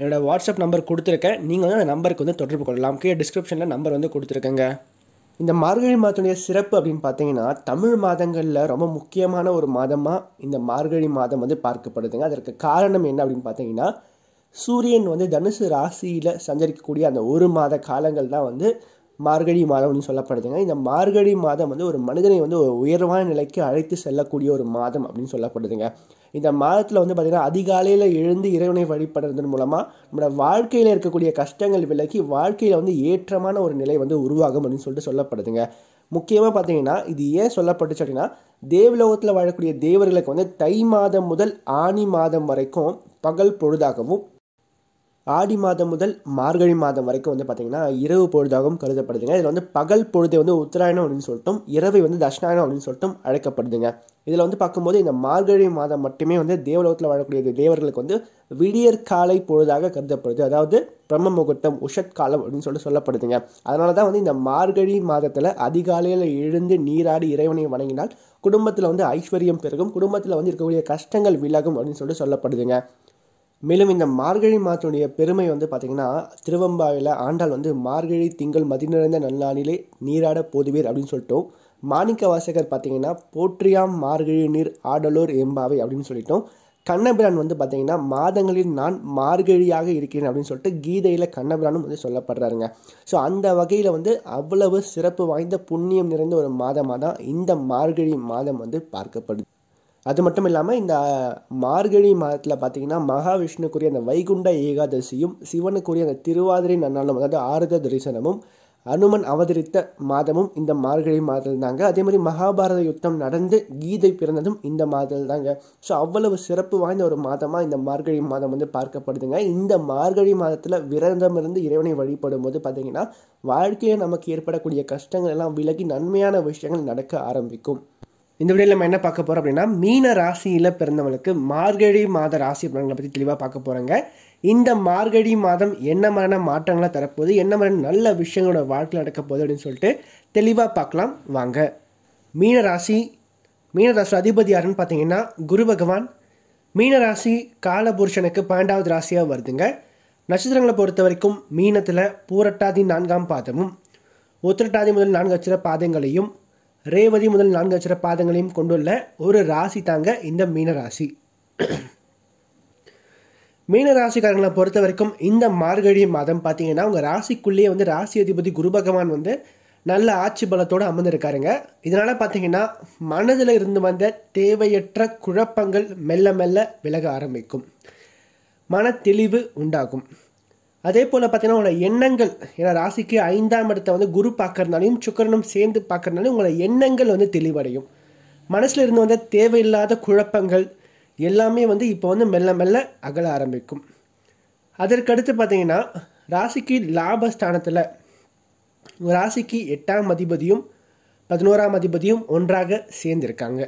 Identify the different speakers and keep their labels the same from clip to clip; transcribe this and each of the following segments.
Speaker 1: என்னோடய WhatsApp number கொடுத்துருக்கேன் நீங்கள் வந்து அந்த நம்பருக்கு வந்து தொடர்பு கொள்ளலாம் கீழே டிஸ்கிரிப்ஷனில் நம்பர் வந்து கொடுத்துருக்கேங்க இந்த மார்கழி மாதத்துடைய சிறப்பு அப்படின்னு பார்த்தீங்கன்னா தமிழ் மாதங்களில் ரொம்ப முக்கியமான ஒரு மாதமாக இந்த மார்கழி மாதம் வந்து பார்க்கப்படுதுங்க அதற்கு காரணம் என்ன அப்படின்னு பார்த்தீங்கன்னா சூரியன் வந்து தனுசு ராசியில் சஞ்சரிக்கக்கூடிய அந்த ஒரு மாத காலங்கள் தான் வந்து மார்கழி மாதம் அப்படின்னு சொல்லப்படுதுங்க இந்த மார்கழி மாதம் வந்து ஒரு மனிதனை வந்து ஒரு உயர்வான நிலைக்கு அழைத்து செல்லக்கூடிய ஒரு மாதம் அப்படின்னு சொல்லப்படுதுங்க இந்த மாதத்தில் வந்து பார்த்திங்கன்னா அதிகாலையில் எழுந்து இறைவனை வழிபடுறதன் மூலமாக நம்மளோட வாழ்க்கையில் இருக்கக்கூடிய கஷ்டங்கள் விலக்கி வாழ்க்கையில் வந்து ஏற்றமான ஒரு நிலை வந்து உருவாகும் அப்படின்னு சொல்லிட்டு சொல்லப்படுதுங்க முக்கியமாக பார்த்தீங்கன்னா இது ஏன் சொல்லப்பட்டுச்சு அப்படின்னா தேவலோகத்தில் வாழக்கூடிய தேவர்களுக்கு வந்து தை மாதம் முதல் ஆணி மாதம் வரைக்கும் பகல் பொழுதாகவும் ஆடி மாதம் முதல் மார்கழி மாதம் வரைக்கும் வந்து பார்த்தீங்கன்னா இரவு பொழுதாகவும் கருதப்படுதுங்க இதில் வந்து பகல் பொழுது வந்து உத்தராயணம் அப்படின்னு சொல்லிட்டும் இரவை வந்து தட்சிணாயணம் அப்படின்னு சொல்லிட்டும் அழைக்கப்படுதுங்க இதில் வந்து பார்க்கும்போது இந்த மார்கழி மாதம் மட்டுமே வந்து தேவலோகத்தில் வாழக்கூடிய தேவர்களுக்கு வந்து விடியற் காலை பொழுதாக கருதப்படுது அதாவது பிரம்ம முகூர்த்தம் உஷத்காலம் அப்படின்னு சொல்லிட்டு சொல்லப்படுதுங்க அதனால தான் வந்து இந்த மார்கழி மாதத்தில் அதிகாலையில் எழுந்து நீராடி இறைவனை வணங்கினால் குடும்பத்தில் வந்து ஐஸ்வர்யம் பெருகும் குடும்பத்தில் வந்து இருக்கக்கூடிய கஷ்டங்கள் விலகும் அப்படின்னு சொல்லிட்டு சொல்லப்படுதுங்க மேலும் இந்த மார்கழி மாதத்துடைய பெருமை வந்து பார்த்திங்கன்னா திருவம்பாவில் ஆண்டாள் வந்து மார்கழி திங்கள் மதி நிறைந்த நல்லாளிலே நீராட போதுவீர் அப்படின்னு சொல்லிட்டோம் மாணிக்க வாசகர் பார்த்திங்கன்னா போற்றியாம் மார்கழி நீர் ஆடலோர் எம்பாவை அப்படின்னு சொல்லிட்டோம் கண்ணபிரான் வந்து பார்த்திங்கன்னா மாதங்களில் நான் மார்கழியாக இருக்கிறேன் அப்படின்னு சொல்லிட்டு கீதையில் கண்ணபிரானும் வந்து சொல்லப்படுறாருங்க ஸோ அந்த வகையில் வந்து அவ்வளவு சிறப்பு வாய்ந்த புண்ணியம் நிறைந்த ஒரு மாதமாக தான் இந்த மார்கழி மாதம் வந்து பார்க்கப்படுது அது மட்டும் இல்லாமல் இந்த மார்கழி மாதத்தில் பார்த்தீங்கன்னா மகாவிஷ்ணுக்குரிய அந்த வைகுண்ட ஏகாதசியும் சிவனுக்குரிய அந்த திருவாதிரை நன்னாளும் அதாவது ஆறுத தரிசனமும் அனுமன் அவதரித்த மாதமும் இந்த மார்கழி மாதத்தில் தாங்க அதே மாதிரி மகாபாரத யுத்தம் நடந்து கீதை பிறந்ததும் இந்த மாதத்தில் தாங்க ஸோ அவ்வளவு சிறப்பு வாய்ந்த ஒரு மாதமாக இந்த மார்கழி மாதம் வந்து பார்க்கப்படுதுங்க இந்த மார்கழி மாதத்தில் விரதமிருந்து இறைவனை வழிபடும் போது பார்த்தீங்கன்னா வாழ்க்கையில் நமக்கு ஏற்படக்கூடிய கஷ்டங்கள் எல்லாம் விலகி நன்மையான விஷயங்கள் நடக்க ஆரம்பிக்கும் இந்த வீடியோவில் நம்ம என்ன பார்க்க போகிறோம் அப்படின்னா மீன ராசியில் பிறந்தவங்களுக்கு மார்கழி மாத ராசி பலன்களை பற்றி தெளிவாக பார்க்க போகிறாங்க இந்த மார்கழி மாதம் என்ன மாதிரியான மாற்றங்களை தரப்போகுது என்ன மாதிரியான நல்ல விஷயங்களோட வாழ்க்கையில் நடக்க போகுது அப்படின்னு சொல்லிட்டு தெளிவாக பார்க்கலாம் வாங்க மீனராசி மீனராசி அதிபதி யாருன்னு பார்த்தீங்கன்னா குரு பகவான் மீனராசி காலபுருஷனுக்கு பன்னெண்டாவது ராசியாக வருதுங்க நட்சத்திரங்களை பொறுத்த வரைக்கும் மீனத்தில் பூரட்டாதி நான்காம் பாதமும் உத்திரட்டாதி முதல் நான்கு நட்சத்திர பாதங்களையும் ரேவதி முதல் நான்கு அச்சர பாதங்களையும் கொண்டுள்ள ஒரு ராசி தாங்க இந்த மீன ராசி மீன ராசிக்காரங்களை பொறுத்த வரைக்கும் இந்த மார்கழி மாதம் பார்த்தீங்கன்னா உங்கள் ராசிக்குள்ளேயே வந்து ராசி அதிபதி குரு பகவான் வந்து நல்ல ஆட்சி பலத்தோடு அமர்ந்திருக்காருங்க இதனால் பார்த்தீங்கன்னா மனதில் இருந்து வந்த தேவையற்ற குழப்பங்கள் மெல்ல மெல்ல விலக ஆரம்பிக்கும் மன தெளிவு உண்டாகும் அதே போல் பார்த்தீங்கன்னா உங்களோட எண்ணங்கள் ஏன்னா ராசிக்கு ஐந்தாம் இடத்தை வந்து குரு பார்க்கறதுனாலையும் சுக்கரனும் சேர்ந்து பார்க்கறதுனாலையும் உங்களோட எண்ணங்கள் வந்து தெளிவடையும் மனசில் இருந்து வந்து தேவையில்லாத குழப்பங்கள் எல்லாமே வந்து இப்போ வந்து மெல்ல மெல்ல அகல ஆரம்பிக்கும் அதற்கடுத்து பார்த்தீங்கன்னா ராசிக்கு லாபஸ்தானத்தில் ராசிக்கு எட்டாம் அதிபதியும் பதினோராம் அதிபதியும் ஒன்றாக சேர்ந்திருக்காங்க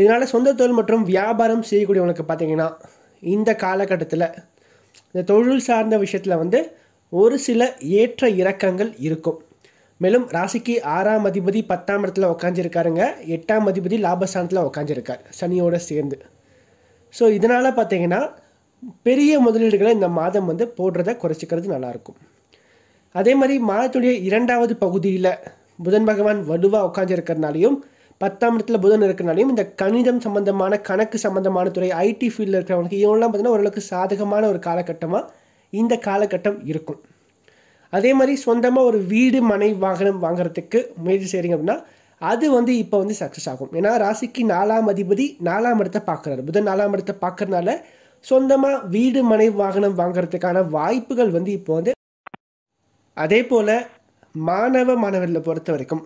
Speaker 1: இதனால் சொந்த தொழில் மற்றும் வியாபாரம் செய்யக்கூடியவங்களுக்கு பார்த்தீங்கன்னா இந்த காலகட்டத்தில் இந்த தொழில் சார்ந்த விஷயத்தில் வந்து ஒரு சில ஏற்ற இறக்கங்கள் இருக்கும் மேலும் ராசிக்கு ஆறாம் அதிபதி பத்தாம் இடத்துல உக்காஞ்சிருக்காருங்க எட்டாம் அதிபதி லாபஸ்தானத்தில் உக்காஞ்சிருக்கார் சனியோட சேர்ந்து ஸோ இதனால் பார்த்தீங்கன்னா பெரிய முதலீடுகளை இந்த மாதம் வந்து போடுறதை குறைச்சிக்கிறது நல்லாயிருக்கும் அதே மாதிரி மாதத்துடைய இரண்டாவது பகுதியில் புதன் பகவான் வலுவாக உட்காந்துருக்கிறதுனாலையும் பத்தாம் இடத்துல புதன் இருக்கிறனாலையும் இந்த கணிதம் சம்மந்தமான கணக்கு சம்மந்தமான துறை ஐடி ஃபீல்டில் இருக்கிறவங்களுக்கு இவங்களாம் பார்த்தீங்கன்னா ஓரளவுக்கு சாதகமான ஒரு காலகட்டமாக இந்த காலகட்டம் இருக்கும் அதே மாதிரி சொந்தமாக ஒரு வீடு மனை வாகனம் வாங்குறதுக்கு முயற்சி செய்கிறீங்க அப்படின்னா அது வந்து இப்போ வந்து சக்ஸஸ் ஆகும் ஏன்னா ராசிக்கு நாலாம் அதிபதி நாலாம் இடத்தை பார்க்குறாரு புதன் நாலாம் இடத்தை பார்க்கறனால சொந்தமாக வீடு மனை வாகனம் வாங்குறதுக்கான வாய்ப்புகள் வந்து இப்போ வந்து அதே போல் மாணவ மாணவர்களை பொறுத்த வரைக்கும்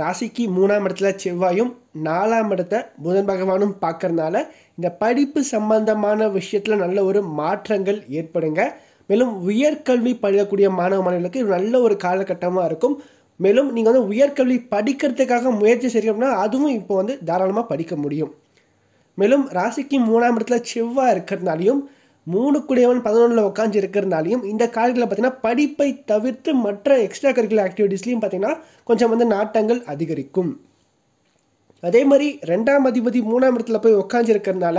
Speaker 1: ராசிக்கு மூணாம் இடத்துல செவ்வாயும் நாலாம் இடத்த புதன் பகவானும் பார்க்கறனால இந்த படிப்பு சம்பந்தமான விஷயத்தில் நல்ல ஒரு மாற்றங்கள் ஏற்படுங்க மேலும் உயர்கல்வி பழகக்கூடிய மாணவ மாணவர்களுக்கு நல்ல ஒரு காலகட்டமாக இருக்கும் மேலும் நீங்கள் வந்து உயர்கல்வி படிக்கிறதுக்காக முயற்சி செய்யணும்னா அதுவும் இப்போ வந்து தாராளமாக படிக்க முடியும் மேலும் ராசிக்கு மூணாம் இடத்துல செவ்வாய் இருக்கிறதுனாலையும் மூணுக்குடையவன் பதினொன்றில் உட்காந்து இருக்கிறனாலையும் இந்த காலத்தில் பார்த்தீங்கன்னா படிப்பை தவிர்த்து மற்ற எக்ஸ்ட்ரா கரிக்குலர் ஆக்டிவிட்டீஸ்லையும் பார்த்தீங்கன்னா கொஞ்சம் வந்து நாட்டங்கள் அதிகரிக்கும் அதே மாதிரி ரெண்டாம் அதிபதி மூணாம் இடத்துல போய் உட்காந்துருக்கிறதுனால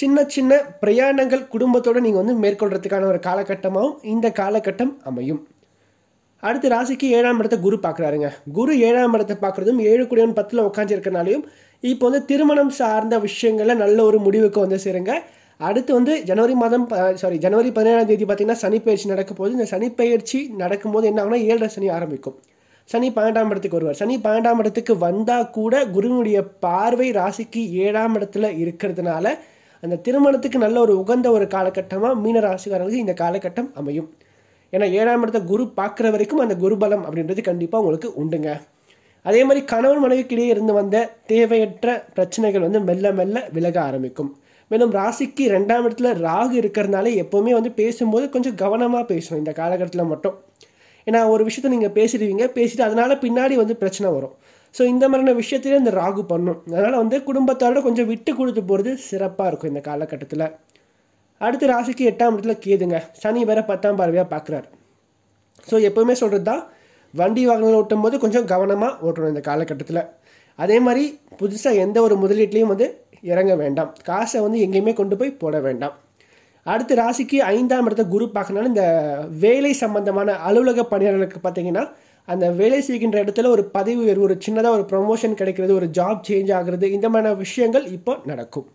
Speaker 1: சின்ன சின்ன பிரயாணங்கள் குடும்பத்தோடு நீங்கள் வந்து மேற்கொள்றதுக்கான ஒரு காலகட்டமாகவும் இந்த காலகட்டம் அமையும் அடுத்து ராசிக்கு ஏழாம் இடத்தை குரு பார்க்குறாருங்க குரு ஏழாம் இடத்தை பார்க்குறதும் ஏழு குடியவன் பத்தில் உட்காந்துருக்கனாலையும் இப்போ வந்து திருமணம் சார்ந்த விஷயங்களில் நல்ல ஒரு முடிவுக்கு வந்து சேருங்க அடுத்து வந்து ஜனவரி மாதம் சாரி ஜனவரி பதினேழாம் தேதி பார்த்தீங்கன்னா சனி பயிற்சி நடக்கும் போது இந்த சனி பயிற்சி நடக்கும்போது என்ன ஆகும்னா ஏழரை சனி ஆரம்பிக்கும் சனி பன்னெண்டாம் இடத்துக்கு வருவார் சனி பன்னெண்டாம் இடத்துக்கு வந்தால் கூட குருவினுடைய பார்வை ராசிக்கு ஏழாம் இடத்துல இருக்கிறதுனால அந்த திருமணத்துக்கு நல்ல ஒரு உகந்த ஒரு காலகட்டமாக மீன ராசிக்காரர்களுக்கு இந்த காலகட்டம் அமையும் ஏன்னா ஏழாம் இடத்த குரு பார்க்குற வரைக்கும் அந்த குருபலம் அப்படின்றது கண்டிப்பாக உங்களுக்கு உண்டுங்க அதே மாதிரி கணவன் மனைவிக்கிடையே இருந்து வந்த தேவையற்ற பிரச்சனைகள் வந்து மெல்ல மெல்ல விலக ஆரம்பிக்கும் மேலும் ராசிக்கு ரெண்டாம் இடத்துல ராகு இருக்கிறதுனால எப்போவுமே வந்து பேசும்போது கொஞ்சம் கவனமாக பேசணும் இந்த காலகட்டத்தில் மட்டும் ஏன்னா ஒரு விஷயத்த நீங்கள் பேசிடுவீங்க பேசிட்டு அதனால் பின்னாடி வந்து பிரச்சனை வரும் ஸோ இந்த மாதிரியான விஷயத்திலே இந்த ராகு பண்ணும் அதனால் வந்து குடும்பத்தாரோட கொஞ்சம் விட்டு கொடுத்து போகிறது சிறப்பாக இருக்கும் இந்த காலகட்டத்தில் அடுத்து ராசிக்கு எட்டாம் இடத்துல கேதுங்க சனி வேற பத்தாம் பார்வையாக பார்க்குறாரு ஸோ எப்போவுமே சொல்கிறது தான் வண்டி வாகனங்கள் ஓட்டும் போது கொஞ்சம் கவனமாக ஓட்டணும் இந்த காலகட்டத்தில் அதே மாதிரி புதுசாக எந்த ஒரு முதலீட்லேயும் வந்து இறங்க வேண்டாம் காசை வந்து எங்கேயுமே கொண்டு போய் போட வேண்டாம் அடுத்து ராசிக்கு ஐந்தாம் இடத்த குரு பார்க்கணும் இந்த வேலை சம்பந்தமான அலுவலக பணியாளர்களுக்கு பார்த்தீங்கன்னா அந்த வேலை செய்கின்ற இடத்துல ஒரு பதவி உயர்வு ஒரு சின்னதாக ஒரு ப்ரொமோஷன் கிடைக்கிறது ஒரு ஜாப் சேஞ்ச் ஆகிறது இந்த மாதிரியான விஷயங்கள் இப்போ நடக்கும்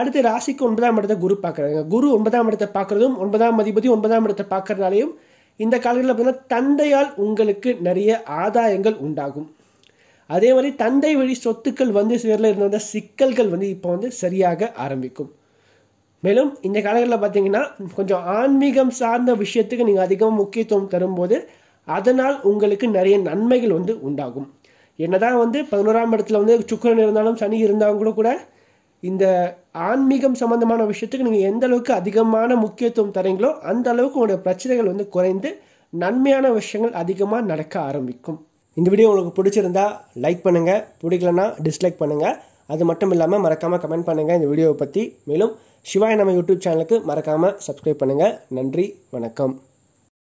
Speaker 1: அடுத்து ராசிக்கு ஒன்பதாம் இடத்த குரு பார்க்குறாங்க குரு ஒன்பதாம் இடத்தை பார்க்குறதும் ஒன்பதாம் அதிபதி ஒன்பதாம் இடத்தை பார்க்குறதுனாலையும் இந்த காலங்களில் பார்த்தீங்கன்னா தந்தையால் உங்களுக்கு நிறைய ஆதாயங்கள் உண்டாகும் அதே மாதிரி தந்தை வழி சொத்துக்கள் வந்து சேரில் இருந்த சிக்கல்கள் வந்து இப்போ வந்து சரியாக ஆரம்பிக்கும் மேலும் இந்த காலகட்டத்தில் பார்த்தீங்கன்னா கொஞ்சம் ஆன்மீகம் சார்ந்த விஷயத்துக்கு நீங்கள் அதிகம் முக்கியத்துவம் தரும்போது அதனால் உங்களுக்கு நிறைய நன்மைகள் வந்து உண்டாகும் என்னதான் வந்து பதினோராம் இடத்துல வந்து சுக்கரன் இருந்தாலும் சனி இருந்தாலும் கூட இந்த ஆன்மீகம் சம்பந்தமான விஷயத்துக்கு நீங்கள் எந்த அளவுக்கு அதிகமான முக்கியத்துவம் தரீங்களோ அந்த அளவுக்கு உங்களுடைய பிரச்சனைகள் வந்து குறைந்து நன்மையான விஷயங்கள் அதிகமாக நடக்க ஆரம்பிக்கும் இந்த வீடியோ உங்களுக்கு பிடிச்சிருந்தா லைக் பண்ணுங்கள் பிடிக்கலன்னா டிஸ்லைக் பண்ணுங்கள் அது மட்டும் இல்லாமல் மறக்காமல் கமெண்ட் பண்ணுங்கள் இந்த வீடியோவை பற்றி மேலும் சிவாய் நம்ம யூடியூப் சேனலுக்கு மறக்காமல் சப்ஸ்கிரைப் பண்ணுங்கள் நன்றி வணக்கம்